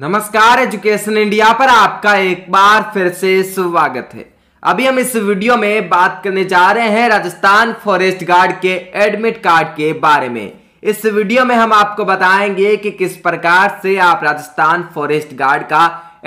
नमस्कार education India पर आपका एक बार फिर से स्वागत है अभी हम इस वीडियो में बात करने जा रहे हैं राजस्थान फॉरेस्ट गार्ड के एडमिट कार्ड के बारे में इस वीडियो में हम आपको बताएंगे कि किस प्रकार से आप राजस्थान फॉरेस्ट गार्ड का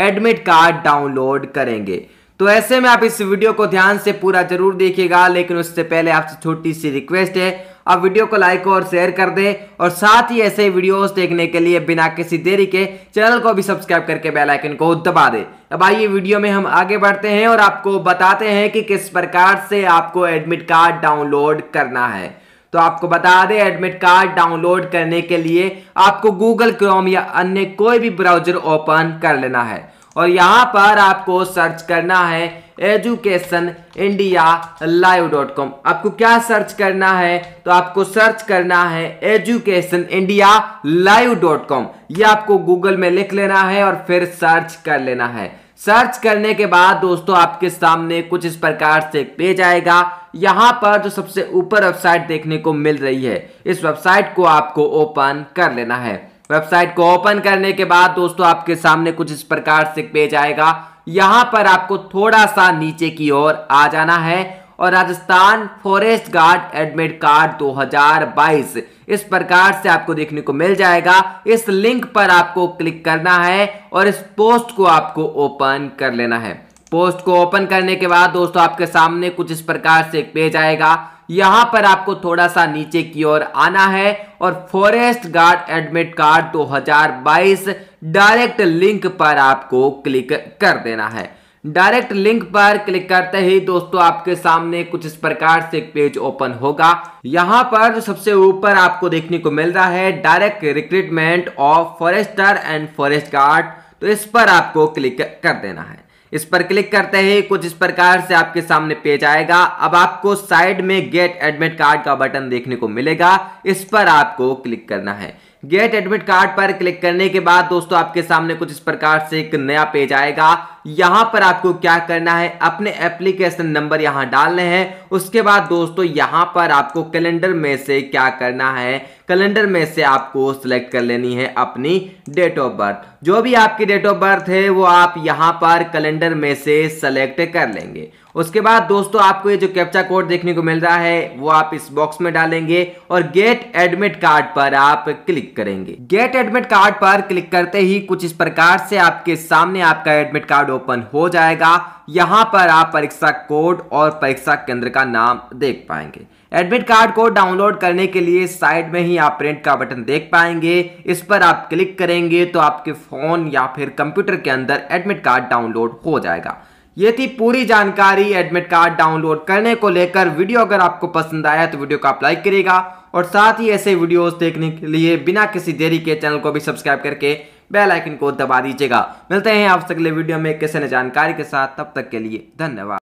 एडमिट कार्ड डाउनलोड करेंगे तो ऐसे में आप इस वीडियो को ध्यान से पूरा जरूर देखिएगा लेकिन उससे पहले आपसे छोटी सी रिक्वेस्ट है आप वीडियो को लाइक और शेयर कर दें और साथ ही ऐसे वीडियोस देखने के लिए बिना किसी देरी के चैनल को भी सब्सक्राइब करके बेल आइकन को दबा दें अब आइए वीडियो में हम आगे बढ़ते हैं और आपको बताते हैं कि किस प्रकार से आपको एडमिट कार्ड डाउनलोड करना है तो आपको बता दें एडमिट कार्ड डाउनलोड करने के लिए आपको गूगल क्रोम या अन्य कोई भी ब्राउजर ओपन कर लेना है और यहाँ पर आपको सर्च करना है education India live dot com आपको क्या सर्च करना है तो आपको सर्च करना है education India live dot com यह आपको गूगल में लिख लेना है और फिर सर्च कर लेना है सर्च करने के बाद दोस्तों आपके सामने कुछ इस प्रकार से एक पेज आएगा यहाँ पर जो सबसे ऊपर वेबसाइट देखने को मिल रही है इस वेबसाइट को आपको ओपन कर लेना है वेबसाइट को ओपन करने के बाद दोस्तों आपके सामने कुछ इस प्रकार से पेज आएगा यहां पर आपको थोड़ा सा नीचे की ओर आ जाना है और Rajasthan forest guard admit card 2022 इस प्रकार से आपको देखने को मिल जाएगा इस लिंक पर आपको क्लिक करना है और इस पोस्ट को आपको ओपन कर लेना है पोस्ट को ओपन करने के बाद दोस्तों आपके सामने कुछ इस प्रकार से एक पेज आएगा यहाँ पर आपको थोड़ा सा नीचे की ओर आना है और forest guard admit card 2022 direct link पर आपको क्लिक कर देना है डायरेक्ट लिंक पर क्लिक करते ही दोस्तों आपके सामने कुछ इस प्रकार से एक पेज ओपन होगा यहाँ पर सबसे ऊपर आपको देखने को मिल रहा है direct recruitment of forester and forest guard तो इस पर आपको क्लिक कर देना है इस पर क्लिक करते ही कुछ इस प्रकार से आपके सामने पेज आएगा अब आपको साइड में गेट एडमिट कार्ड का बटन देखने को मिलेगा इस पर आपको क्लिक करना है गेट एडमिट कार्ड पर क्लिक करने के बाद दोस्तों आपके सामने कुछ इस प्रकार से एक नया पेज आएगा यहां पर आपको क्या करना है अपने एप्लीकेशन नंबर यहां डालने हैं उसके बाद दोस्तों यहां पर आपको कैलेंडर में से क्या करना है कैलेंडर में से आपको सिलेक्ट कर लेनी है अपनी डेट ऑफ बर्थ जो भी आपकी डेट ऑफ बर्थ है वो आप यहां पर कैलेंडर में से सेलेक्ट कर लेंगे उसके बाद दोस्तों आपको ये जो कैप्चा कोड देखने को मिल रहा है वो आप इस बॉक्स में डालेंगे और गेट एडमिट कार्ड पर आप क्लिक करेंगे गेट एडमिट कार्ड पर क्लिक करते ही कुछ इस प्रकार से आपके सामने आपका एडमिट कार्ड ओपन हो जाएगा यहां पर आप परीक्षा कोड और परीक्षा केंद्र का नाम देख पाएंगे एडमिट कार्ड को डाउनलोड करने के लिए साइड में ही आप प्रिंट का बटन देख पाएंगे इस पर आप क्लिक करेंगे तो आपके फोन या फिर कंप्यूटर के अंदर एडमिट कार्ड डाउनलोड हो जाएगा ये थी पूरी जानकारी एडमिट कार्ड डाउनलोड करने को लेकर वीडियो अगर आपको पसंद आया तो वीडियो को आप लाइक करिएगा और साथ ही ऐसे वीडियोस देखने के लिए बिना किसी देरी के चैनल को भी सब्सक्राइब करके बेल आइकन को दबा दीजिएगा मिलते हैं आपसे अगले वीडियो में किसी जानकारी के साथ तब तक के लिए धन्यवाद